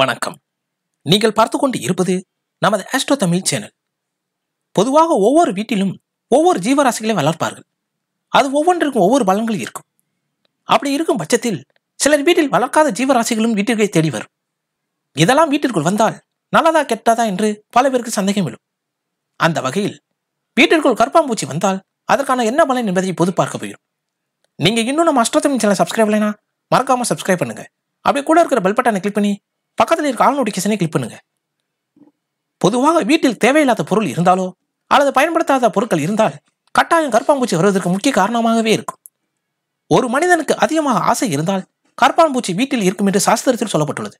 வணக்கம் நீங்கள் பார்த்து கொண்டு இருப்பது நமது ஆஸ்ட்ரோ தமிழ் சேனல் பொதுவாக ஒவ்வொரு வீட்டிலும் ஒவ்வொரு ஜீவராசிகளை வளர்ப்பார்கள் அது ஒவ்வொன்றிற்கும் ஒவ்வொரு பலன்கள் இருக்கும் அப்படி இருக்கும் பட்சத்தில் சிலர் வீட்டில் வளர்க்காத ஜீவராசிகளும் வீட்டிற்கே தேடி வரும் இதெல்லாம் வீட்டிற்குள் வந்தால் நல்லதா கெட்டதா என்று பல பேருக்கு சந்தேகம் விழும் அந்த வகையில் வீட்டிற்குள் கற்பாம்பூச்சி வந்தால் அதற்கான என்ன பலன் என்பதை பொது பார்க்க போயிடும் நீங்கள் இன்னும் நம்ம அஷ்டோத்தமிழ் சேனல் சப்ஸ்கிரைப் இல்லைனா மறக்காமல் சப்ஸ்கிரைப் பண்ணுங்கள் அப்படி கூட இருக்கிற பெல் பட்டனை கிளிக் பண்ணி பக்கத்தில் இருக்க ஆள் நோட்டிஃபிகேஷனை கிளிக் பண்ணுங்க பொதுவாக வீட்டில் தேவையில்லாத பொருள் இருந்தாலோ அல்லது பயன்படுத்தாத பொருட்கள் இருந்தால் கட்டாயம் கற்பாம்பூச்சி வருவதற்கு முக்கிய காரணமாகவே இருக்கும் ஒரு மனிதனுக்கு அதிகமாக ஆசை இருந்தால் கற்பாம்பூச்சி வீட்டில் இருக்கும் என்று சாஸ்திரத்தில் சொல்லப்பட்டுள்ளது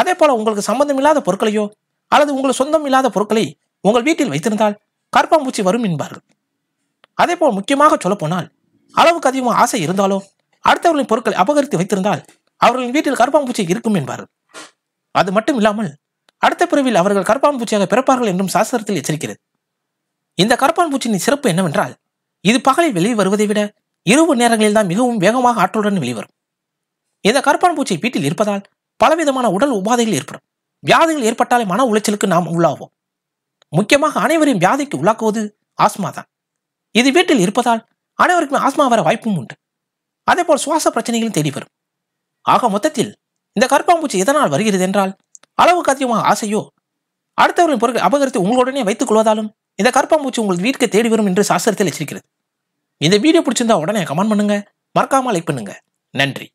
அதே போல உங்களுக்கு இல்லாத பொருட்களையோ அல்லது உங்களுக்கு சொந்தம் இல்லாத பொருட்களை உங்கள் வீட்டில் வைத்திருந்தால் கற்பாம்பூச்சி வரும் என்பார்கள் அதே போல் முக்கியமாக சொல்லப்போனால் அளவுக்கு அதிகமாக ஆசை இருந்தாலோ அடுத்தவர்களின் பொருட்களை அபகரித்து வைத்திருந்தால் அவர்களின் வீட்டில் கருப்பாம்பூச்சி இருக்கும் என்பார்கள் அது மட்டும் இல்லாமல் அடுத்த பிறவில் அவர்கள் கருப்பான் பூச்சியாக பிறப்பார்கள் என்றும் சாஸ்திரத்தில் எச்சரிக்கிறது இந்த கருப்பான் பூச்சியின் சிறப்பு என்னவென்றால் இது பகலில் வெளியே வருவதை விட இரவு நேரங்களில் தான் மிகவும் வேகமாக ஆற்றலுடன் வெளிவரும் இந்த கருப்பான் பூச்சி வீட்டில் இருப்பதால் பலவிதமான உடல் உபாதைகள் ஏற்படும் வியாதிகள் ஏற்பட்டாலே மன உளைச்சலுக்கு நாம் உள்ளாவோம் முக்கியமாக அனைவரையும் வியாதிக்கு உள்ளாக்குவது ஆஸ்மா தான் இது வீட்டில் இருப்பதால் அனைவருக்கும் ஆஸ்மா வர வாய்ப்பும் உண்டு அதேபோல் சுவாச பிரச்சனைகளும் தேடி வரும் ஆக மொத்தத்தில் இந்த கருப்பாம்பூச்சி எதனால் வருகிறது என்றால் அளவுக்கு அதிகமாக ஆசையோ அடுத்தவர்களின் பொருட்கள் அபகரித்து உங்களுடனே வைத்துக் கொள்வதாலும் இந்த கருப்பாம்பூச்சி உங்கள் வீட்டுக்கு தேடி வரும் என்று சாஸ்திரத்தில் எச்சரிக்கிறது இந்த வீடியோ பிடிச்சிருந்தா உடனே கமெண்ட் பண்ணுங்க மறக்காம லைக் பண்ணுங்க நன்றி